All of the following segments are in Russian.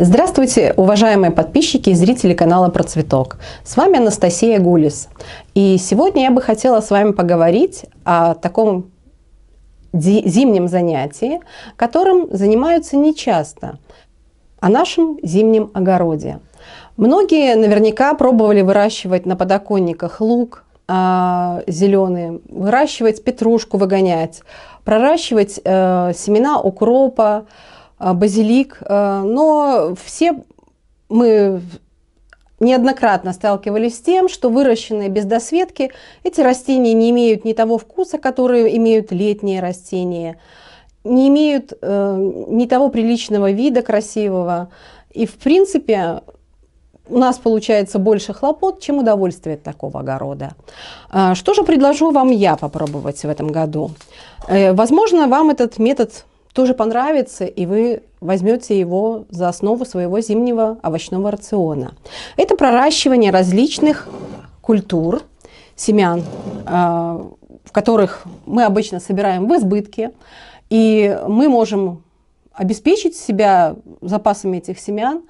Здравствуйте, уважаемые подписчики и зрители канала Про Цветок. С вами Анастасия Гулис. И сегодня я бы хотела с вами поговорить о таком зимнем занятии, которым занимаются нечасто, о нашем зимнем огороде. Многие наверняка пробовали выращивать на подоконниках лук, а, зеленый, выращивать петрушку, выгонять, проращивать э, семена укропа, Э, базилик, э, но все мы неоднократно сталкивались с тем, что выращенные без досветки эти растения не имеют ни того вкуса, который имеют летние растения, не имеют э, ни того приличного вида красивого. И, в принципе, у нас получается больше хлопот, чем удовольствие от такого огорода. А, что же предложу вам я попробовать в этом году? Возможно, вам этот метод тоже понравится, и вы возьмете его за основу своего зимнего овощного рациона. Это проращивание различных культур, семян, э, в которых мы обычно собираем в избытке, и мы можем обеспечить себя запасами этих семян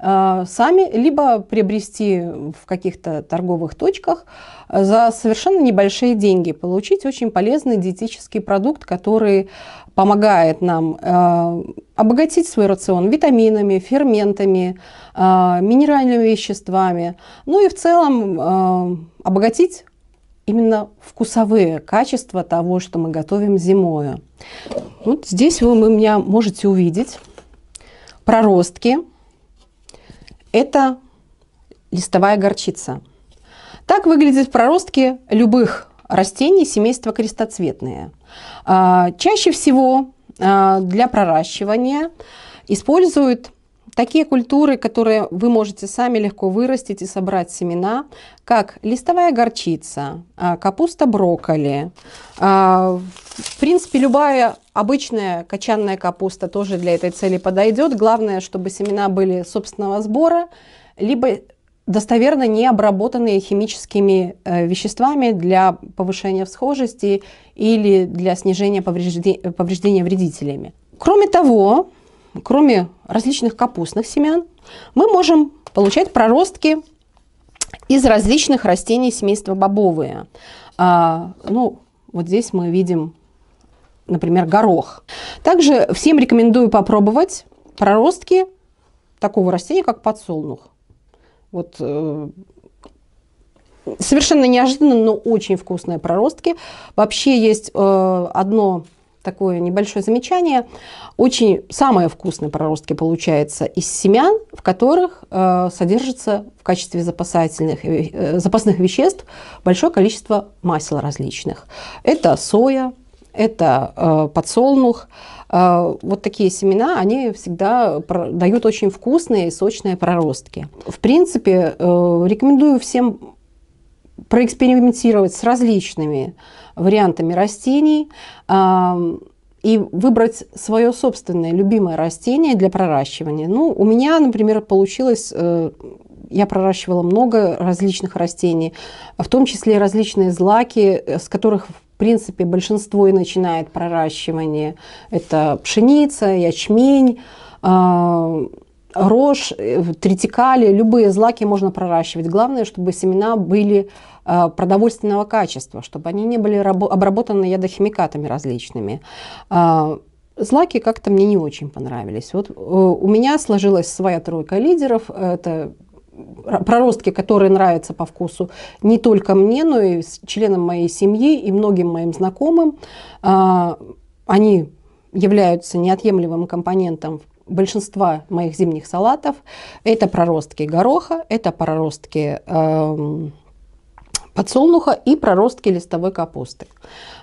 э, сами, либо приобрести в каких-то торговых точках э, за совершенно небольшие деньги, получить очень полезный диетический продукт, который помогает нам э, обогатить свой рацион витаминами, ферментами, э, минеральными веществами, ну и в целом э, обогатить именно вкусовые качества того, что мы готовим зимою. Вот здесь вы, вы меня можете увидеть. Проростки. Это листовая горчица. Так выглядят проростки любых растений семейства крестоцветные – а, чаще всего а, для проращивания используют такие культуры, которые вы можете сами легко вырастить и собрать семена, как листовая горчица, а, капуста брокколи. В принципе, любая обычная качанная капуста тоже для этой цели подойдет. Главное, чтобы семена были собственного сбора, либо достоверно не обработанные химическими э, веществами для повышения всхожести или для снижения повреждений повреждения вредителями. Кроме того, кроме различных капустных семян, мы можем получать проростки из различных растений семейства бобовые. А, ну, вот здесь мы видим, например, горох. Также всем рекомендую попробовать проростки такого растения, как подсолнух. Вот э, совершенно неожиданно, но очень вкусные проростки. Вообще есть э, одно такое небольшое замечание. Очень самые вкусные проростки получаются из семян, в которых э, содержится в качестве запасательных, э, запасных веществ большое количество масел различных. Это соя, это э, подсолнух. Э, вот такие семена, они всегда дают очень вкусные и сочные проростки. В принципе, э, рекомендую всем проэкспериментировать с различными вариантами растений и выбрать свое собственное любимое растение для проращивания. Ну, у меня, например, получилось, я проращивала много различных растений, в том числе различные злаки, с которых принципе, большинство и начинает проращивание. Это пшеница, ячмень, э, рожь, э, тритикали, любые злаки можно проращивать. Главное, чтобы семена были э, продовольственного качества, чтобы они не были обработаны ядохимикатами различными. Злаки как-то мне не очень понравились. Вот у меня сложилась своя тройка лидеров. Это проростки, которые нравятся по вкусу не только мне, но и членам моей семьи и многим моим знакомым. А, они являются неотъемлемым компонентом большинства моих зимних салатов. Это проростки гороха, это проростки эм, подсолнуха и проростки листовой капусты.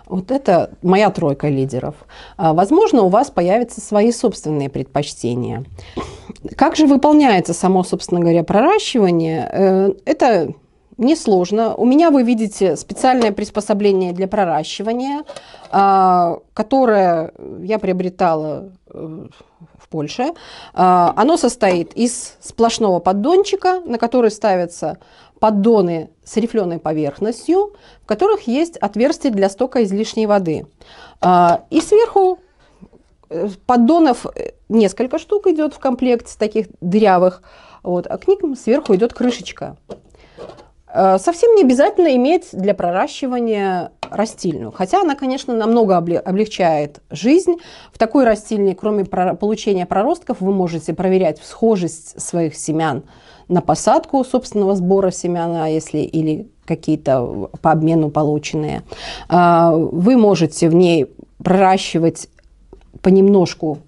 Вот это моя тройка лидеров. А, возможно, у вас появятся свои собственные предпочтения. Как же выполняется само, собственно говоря, проращивание? Э, это несложно. У меня вы видите специальное приспособление для проращивания, а, которое я приобретала э, в Польше. А, оно состоит из сплошного поддончика, на который ставятся поддоны с рифленой поверхностью, в которых есть отверстие для стока излишней воды. А, и сверху поддонов э, несколько штук идет в комплекте таких дырявых, вот, а к ним сверху идет крышечка. Э, совсем не обязательно иметь для проращивания растильную. Хотя она, конечно, намного облегчает жизнь. В такой растильне, кроме получения проростков, вы можете проверять схожесть своих семян на посадку собственного сбора семена если или какие-то по обмену полученные. А, вы можете в ней проращивать понемножку,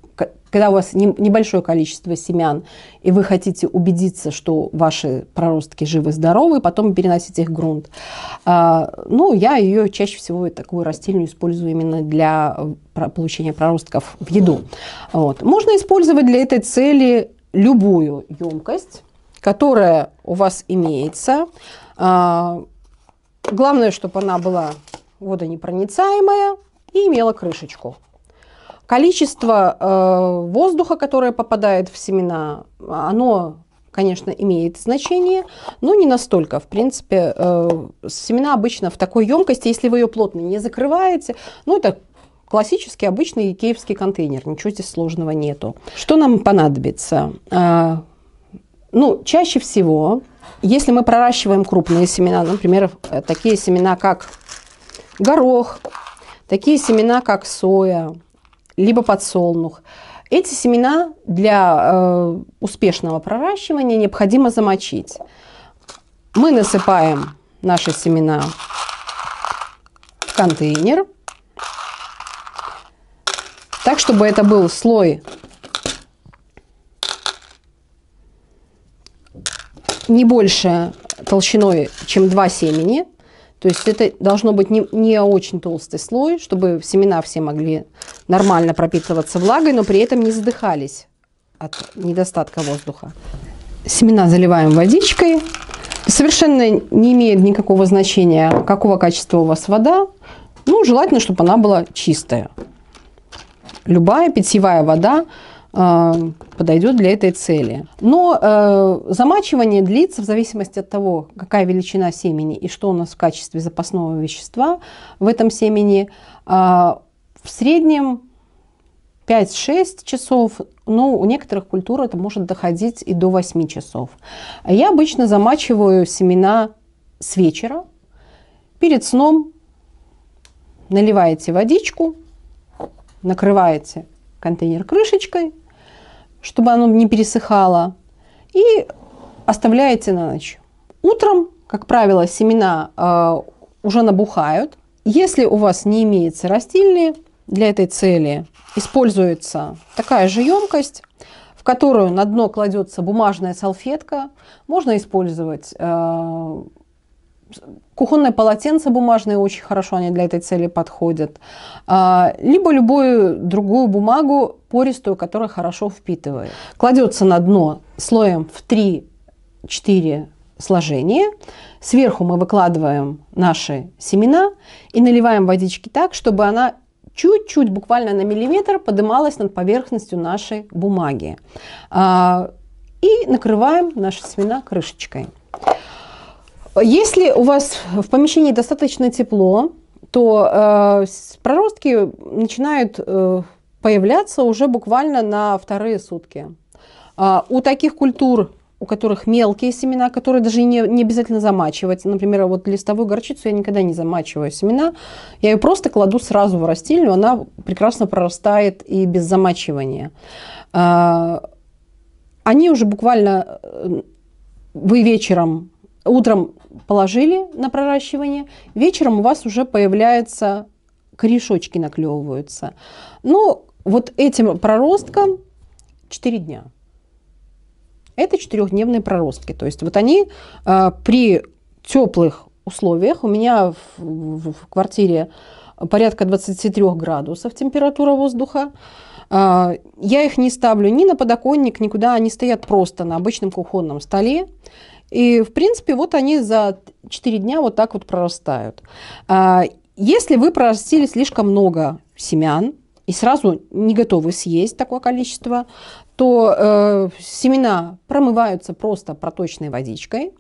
когда у вас небольшое количество семян, и вы хотите убедиться, что ваши проростки живы-здоровы, потом переносить их в грунт. А, ну, я ее чаще всего, такую растильную, использую именно для получения проростков в еду. Вот. Можно использовать для этой цели любую емкость, которая у вас имеется. А, главное, чтобы она была водонепроницаемая и имела крышечку. Количество э, воздуха, которое попадает в семена, оно, конечно, имеет значение, но не настолько. В принципе, э, семена обычно в такой емкости, если вы ее плотно не закрываете, ну это классический обычный икеевский контейнер, ничего здесь сложного нету. Что нам понадобится? Э, ну, чаще всего, если мы проращиваем крупные семена, например, такие семена, как горох, такие семена, как соя, либо подсолнух. Эти семена для э, успешного проращивания необходимо замочить. Мы насыпаем наши семена в контейнер, так, чтобы это был слой не больше толщиной, чем два семени. То есть это должно быть не, не очень толстый слой, чтобы семена все могли нормально пропитываться влагой, но при этом не задыхались от недостатка воздуха. Семена заливаем водичкой. Совершенно не имеет никакого значения, какого качества у вас вода. Ну, желательно, чтобы она была чистая. Любая питьевая вода а, подойдет для этой цели. Но э, замачивание длится в зависимости от того, какая величина семени и что у нас в качестве запасного вещества в этом семени. Э, в среднем 5-6 часов, но у некоторых культур это может доходить и до 8 часов. Я обычно замачиваю семена с вечера. Перед сном наливаете водичку, накрываете контейнер крышечкой чтобы оно не пересыхало, и оставляете на ночь. Утром, как правило, семена э, уже набухают. Если у вас не имеется растильные, для этой цели используется такая же емкость, в которую на дно кладется бумажная салфетка. Можно использовать э, кухонное полотенце бумажное очень хорошо, они для этой цели подходят. А, либо любую другую бумагу пористую, которая хорошо впитывает. Кладется на дно слоем в 3-4 сложения. Сверху мы выкладываем наши семена и наливаем водички так, чтобы она чуть-чуть, буквально на миллиметр, поднималась над поверхностью нашей бумаги. А, и накрываем наши семена крышечкой. Если у вас в помещении достаточно тепло, то э, проростки начинают э, появляться уже буквально на вторые сутки. Э, у таких культур, у которых мелкие семена, которые даже не, не обязательно замачивать, например, вот листовую горчицу я никогда не замачиваю семена, я ее просто кладу сразу в растильню, она прекрасно прорастает и без замачивания. Э, они уже буквально э, вы вечером утром положили на проращивание, вечером у вас уже появляются корешочки наклевываются. Но ну, вот этим проросткам 4 дня. Это четырехдневные проростки. То есть вот они э, при теплых условиях, у меня в, в, в квартире порядка 23 градусов температура воздуха, э, я их не ставлю ни на подоконник, никуда, они стоят просто на обычном кухонном столе. И, в принципе, вот они за 4 дня вот так вот прорастают. А, если вы прорастили слишком много семян, и сразу не готовы съесть такое количество, то э, семена промываются просто проточной водичкой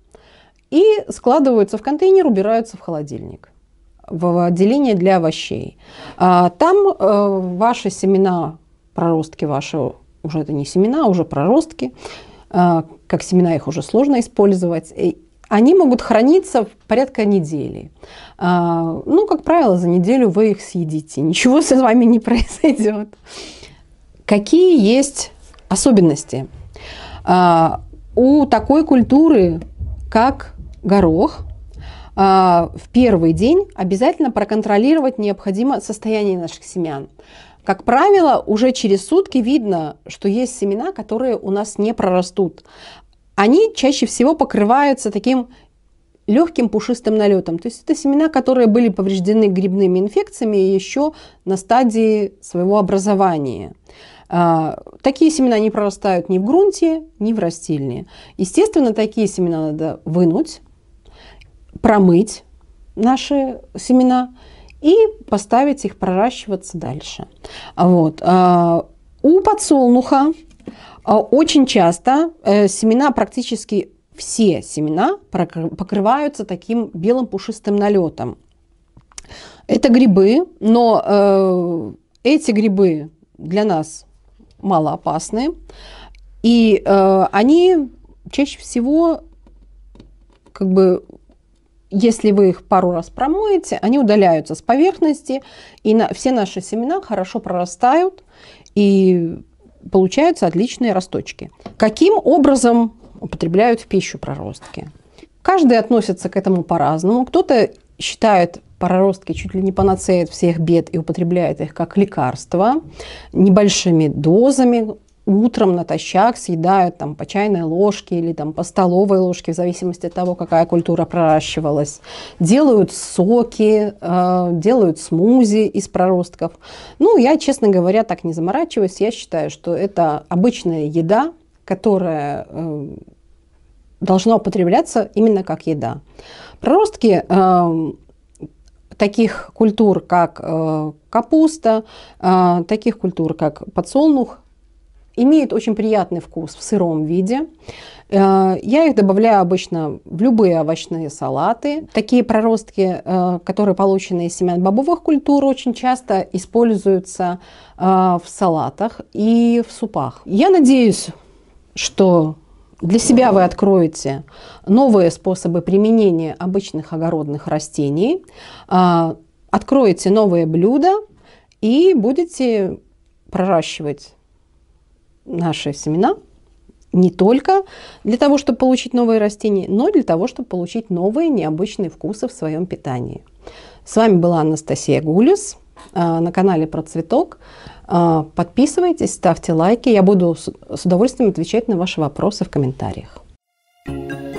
и складываются в контейнер, убираются в холодильник, в отделение для овощей. А, там э, ваши семена, проростки ваши, уже это не семена, а уже проростки, Э, как семена их уже сложно использовать, они могут храниться порядка недели. Э, ну, как правило, за неделю вы их съедите, ничего с вами не произойдет. Какие есть особенности? Э, у такой культуры, как горох, в первый день обязательно проконтролировать необходимо состояние наших семян. Как правило, уже через сутки видно, что есть семена, которые у нас не прорастут. Они чаще всего покрываются таким легким пушистым налетом. То есть это семена, которые были повреждены грибными инфекциями еще на стадии своего образования. А, такие семена не прорастают ни в грунте, ни в растильне. Естественно, такие семена надо вынуть, промыть наши семена – и поставить их проращиваться дальше. Вот. Э, у подсолнуха э, очень часто э, семена практически все семена покрываются таким белым пушистым налетом. Это грибы, но эти грибы для нас мало опасны. И э, они чаще всего как бы если вы их пару раз промоете, они удаляются с поверхности, и на, все наши семена хорошо прорастают, и получаются отличные росточки. Каким образом употребляют в пищу проростки? Каждый относится к этому по-разному. Кто-то считает проростки чуть ли не панацея всех бед и употребляет их как лекарство небольшими дозами, утром натощак съедают там по чайной ложке или там по столовой ложке, в зависимости от того, какая культура проращивалась. Делают соки, э, делают смузи из проростков. Ну, я, честно говоря, так не заморачиваюсь. Я считаю, что это обычная еда, которая э, должна употребляться именно как еда. Проростки э, таких культур, как э, капуста, э, таких культур, как подсолнух, имеют очень приятный вкус в сыром виде. Э, я их добавляю обычно в любые овощные салаты. Такие проростки, э, которые получены из семян бобовых культур, очень часто используются э, в салатах и в супах. Я надеюсь, что для себя вы откроете новые способы применения обычных огородных растений, откроете новые блюда и будете проращивать наши семена не только для того, чтобы получить новые растения, но и для того, чтобы получить новые необычные вкусы в своем питании. С вами была Анастасия Гулис а, на канале Про Цветок. А, подписывайтесь, ставьте лайки. Я буду с удовольствием отвечать на ваши вопросы в комментариях. thank you